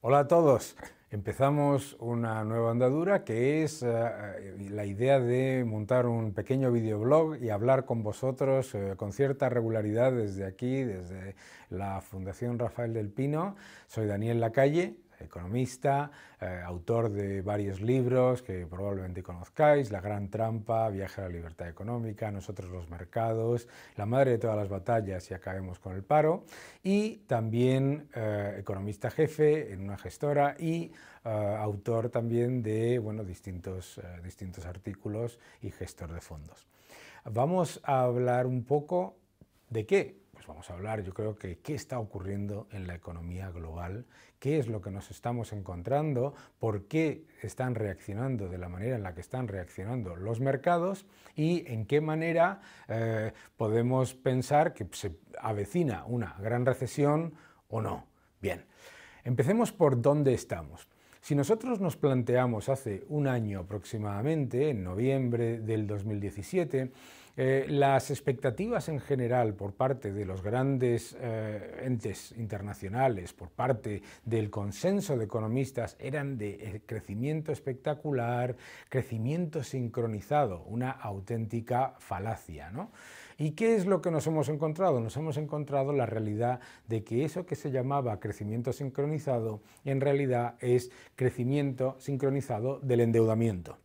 Hola a todos. Empezamos una nueva andadura que es eh, eh, la idea de montar un pequeño videoblog y hablar con vosotros eh, con cierta regularidad desde aquí, desde la Fundación Rafael del Pino. Soy Daniel Lacalle, economista, eh, autor de varios libros que probablemente conozcáis, La gran trampa, Viaje a la libertad económica, Nosotros los mercados, La madre de todas las batallas y acabemos con el paro, y también eh, economista jefe en una gestora y eh, autor también de bueno, distintos, distintos artículos y gestor de fondos. Vamos a hablar un poco de qué pues vamos a hablar, yo creo que qué está ocurriendo en la economía global, qué es lo que nos estamos encontrando, por qué están reaccionando de la manera en la que están reaccionando los mercados y en qué manera eh, podemos pensar que se avecina una gran recesión o no. Bien, empecemos por dónde estamos. Si nosotros nos planteamos hace un año aproximadamente, en noviembre del 2017, eh, las expectativas en general por parte de los grandes eh, entes internacionales, por parte del consenso de economistas, eran de eh, crecimiento espectacular, crecimiento sincronizado, una auténtica falacia. ¿Y qué es lo que nos hemos encontrado? Nos hemos encontrado la realidad de que eso que se llamaba crecimiento sincronizado en realidad es crecimiento sincronizado del endeudamiento.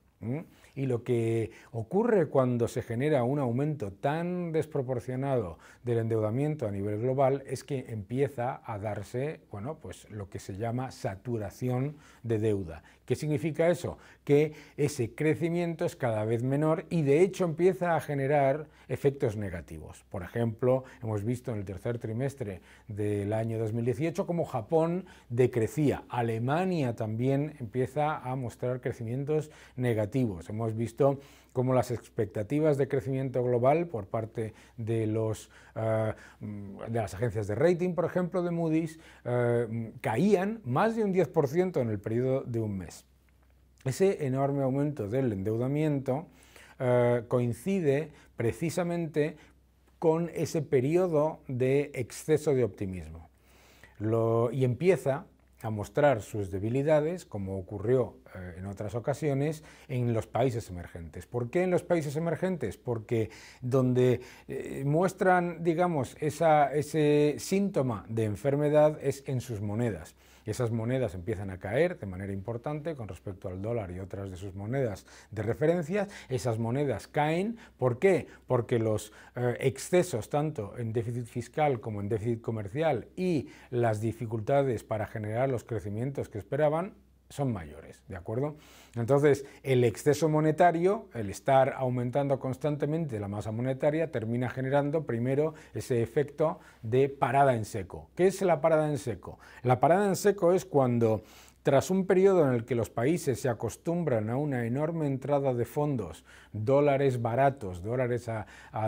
Y lo que ocurre cuando se genera un aumento tan desproporcionado del endeudamiento a nivel global es que empieza a darse, bueno, pues lo que se llama saturación de deuda. ¿Qué significa eso? Que ese crecimiento es cada vez menor y de hecho empieza a generar efectos negativos. Por ejemplo, hemos visto en el tercer trimestre del año 2018 cómo Japón decrecía, Alemania también empieza a mostrar crecimientos negativos visto cómo las expectativas de crecimiento global por parte de, eh, de las agencias de rating, por ejemplo, de Moody's, eh, caían más de un 10% en el periodo de un mes. Ese enorme aumento del endeudamiento eh, coincide precisamente con ese periodo de exceso de optimismo. y empieza a mostrar sus debilidades, como ocurrió eh, en otras ocasiones, en los países emergentes. ¿Por qué en los países emergentes? Porque donde eh, muestran, digamos, ese síntoma de enfermedad es en sus monedas esas monedas empiezan a caer de manera importante con respecto al dólar y otras de sus monedas de referencia. Esas monedas caen. ¿Por qué? Porque los eh, excesos, tanto en déficit fiscal como en déficit comercial, y las dificultades para generar los crecimientos que esperaban, son mayores, ¿de acuerdo? Entonces, el exceso monetario, el estar aumentando constantemente la masa monetaria, termina generando primero ese efecto de parada en seco. ¿Qué es la parada en seco? La parada en seco es cuando tras un periodo en el que los países se acostumbran a una enorme entrada de fondos, dólares baratos, dólares a,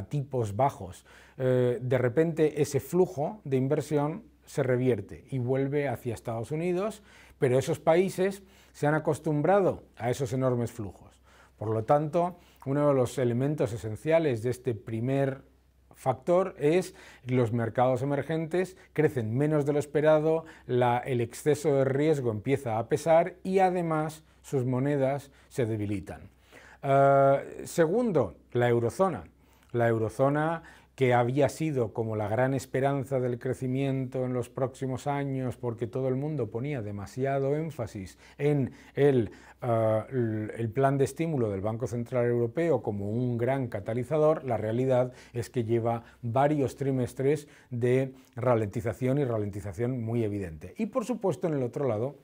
tipos bajos, eh, de repente ese flujo de inversión se revierte y vuelve hacia Estados Unidos, pero esos países se han acostumbrado a esos enormes flujos. Por lo tanto, uno de los elementos esenciales de este primer factor es los mercados emergentes crecen menos de lo esperado, el exceso de riesgo empieza a pesar y además sus monedas se debilitan. Eh, segundo, la eurozona. La eurozona que había sido como la gran esperanza del crecimiento en los próximos años, porque todo el mundo ponía demasiado énfasis en ah, el, plan de estímulo del Banco Central Europeo como un gran catalizador, la realidad es que lleva varios trimestres de ralentización y ralentización muy evidente. Y por supuesto en el otro lado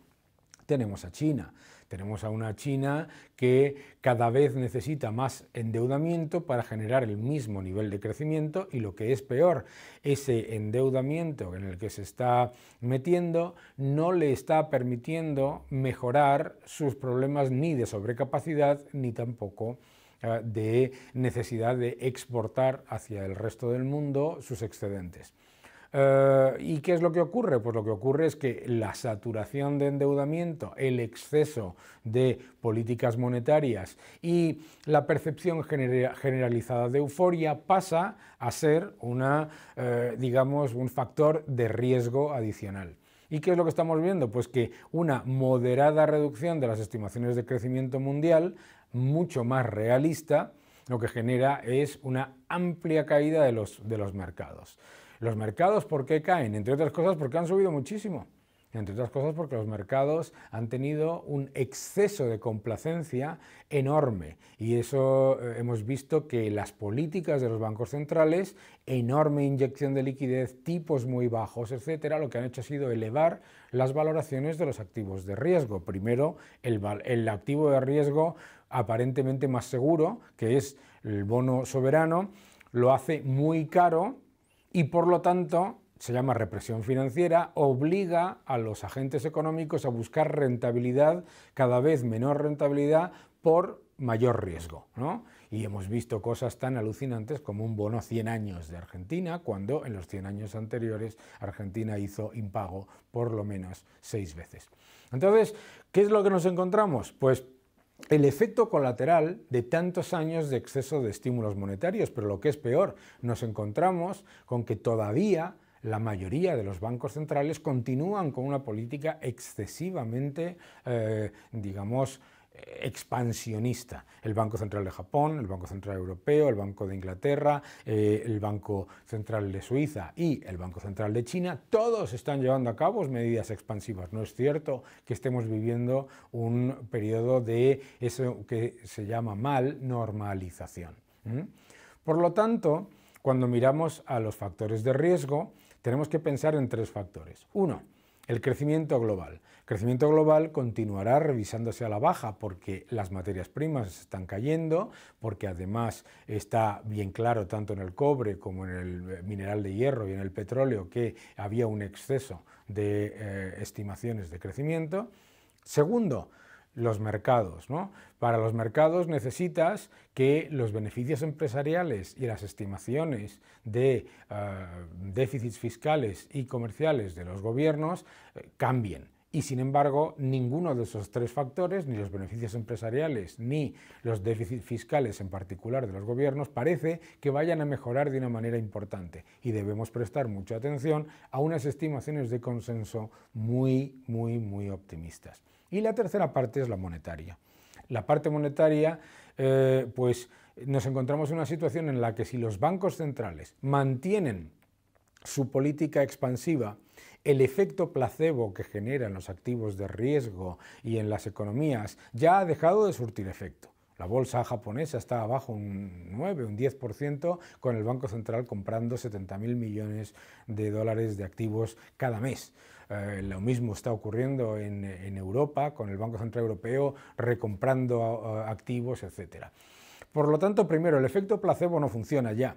tenemos a China. Tenemos a una China que cada vez necesita más endeudamiento para generar el mismo nivel de crecimiento y lo que es peor, ese endeudamiento en el que se está metiendo no le está permitiendo mejorar sus problemas ni de sobrecapacidad ni tampoco ah, de necesidad de exportar hacia el resto del mundo sus excedentes. Eh, ¿Y qué es lo que ocurre? Pues lo que ocurre es que la saturación de endeudamiento, el exceso de políticas monetarias y la percepción generalizada de euforia pasa a ser una, eh, digamos, un factor de riesgo adicional. ¿Y qué es lo que estamos viendo? Pues que una moderada reducción de las estimaciones de crecimiento mundial, mucho más realista, lo que genera es una amplia caída de los mercados. Los mercados, ¿por qué caen? Entre otras cosas, porque han subido muchísimo. Entre otras cosas, porque los mercados han tenido un exceso de complacencia enorme. Y eso eh, hemos visto que las políticas de los bancos centrales, enorme inyección de liquidez, tipos muy bajos, etcétera, lo que han hecho ha sido elevar las valoraciones de los activos de riesgo. Primero, el activo de riesgo aparentemente más seguro, que es el bono soberano, lo hace muy caro y por lo tanto se llama represión financiera, obliga a los agentes económicos a buscar rentabilidad, cada vez menor rentabilidad, por mayor riesgo. Y hemos visto cosas tan alucinantes como un bono 100 años de Argentina, cuando en los 100 años anteriores Argentina hizo impago por lo menos seis veces. Entonces, ¿qué es lo que nos encontramos? Pues el efecto colateral de tantos años de exceso de estímulos monetarios, pero lo que es peor, nos encontramos con que todavía la mayoría de los bancos centrales continúan con una política excesivamente, eh, digamos, expansionista. El Banco Central de Japón, el Banco Central Europeo, el Banco de Inglaterra, eh, el Banco Central de Suiza y el Banco Central de China, todos están llevando a cabo medidas expansivas. No es cierto que estemos viviendo un periodo de eso que se llama mal normalización. Por lo tanto, cuando miramos a los factores de riesgo, tenemos que pensar en tres factores. Uno, el crecimiento global. crecimiento global continuará revisándose a la baja porque las materias primas están cayendo, porque además está bien claro tanto en el cobre como en el eh, mineral de hierro y en el petróleo que había un exceso de eh, estimaciones de crecimiento. Segundo, los mercados. ¿no? Para los mercados necesitas que los beneficios empresariales y las estimaciones de eh, déficits fiscales y comerciales de los gobiernos eh, cambien y sin embargo ninguno de esos tres factores, ni los beneficios empresariales, ni los déficits fiscales en particular de los gobiernos, parece que vayan a mejorar de una manera importante y debemos prestar mucha atención a unas estimaciones de consenso muy, muy, muy optimistas. Y la tercera parte es la monetaria. La parte monetaria, eh, pues nos encontramos en una situación en la que si los bancos centrales mantienen su política expansiva, el efecto placebo que generan los activos de riesgo y en las economías ya ha dejado de surtir efecto. La bolsa japonesa está abajo un 9, un 10%, con el Banco Central comprando 70.000 millones de dólares de activos cada mes. Eh, lo mismo está ocurriendo en, Europa, con el Banco Central Europeo recomprando eh, activos, etc. Por lo tanto, primero, el efecto placebo no funciona ya.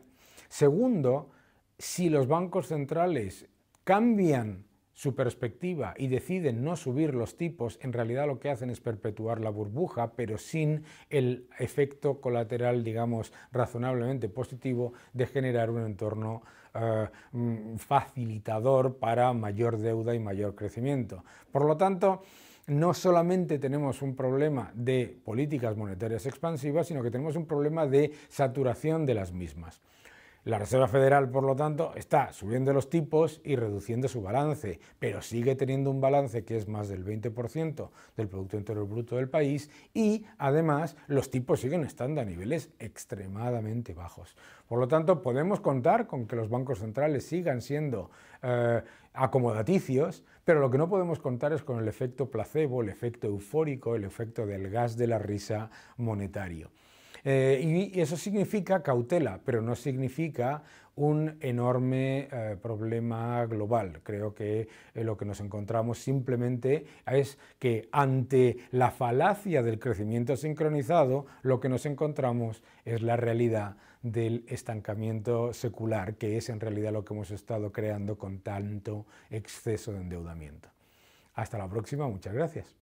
Segundo, si los bancos centrales cambian su perspectiva y deciden no subir los tipos, en realidad lo que hacen es perpetuar la burbuja, pero sin el efecto colateral, digamos, razonablemente positivo de generar un entorno eh, mm, facilitador para mayor deuda y mayor crecimiento. Por lo tanto, no solamente tenemos un problema de políticas monetarias expansivas, sino que tenemos un problema de saturación de las mismas. La Reserva Federal, por lo tanto, está subiendo los tipos y reduciendo su balance, pero sigue teniendo un balance que es más del 20% del Producto Interior Bruto del país y, además, los tipos siguen estando a niveles extremadamente bajos. Por lo tanto, podemos contar con que los bancos centrales sigan siendo eh, acomodaticios, pero lo que no podemos contar es con el efecto placebo, el efecto eufórico, el efecto del gas de la risa monetario. Eh, y eso significa cautela, pero no significa un enorme eh, problema global. Creo que eh, lo que nos encontramos simplemente es que ante la falacia del crecimiento sincronizado, lo que nos encontramos es la realidad del estancamiento secular, que es en realidad lo que hemos estado creando con tanto exceso de endeudamiento. Hasta la próxima, muchas gracias.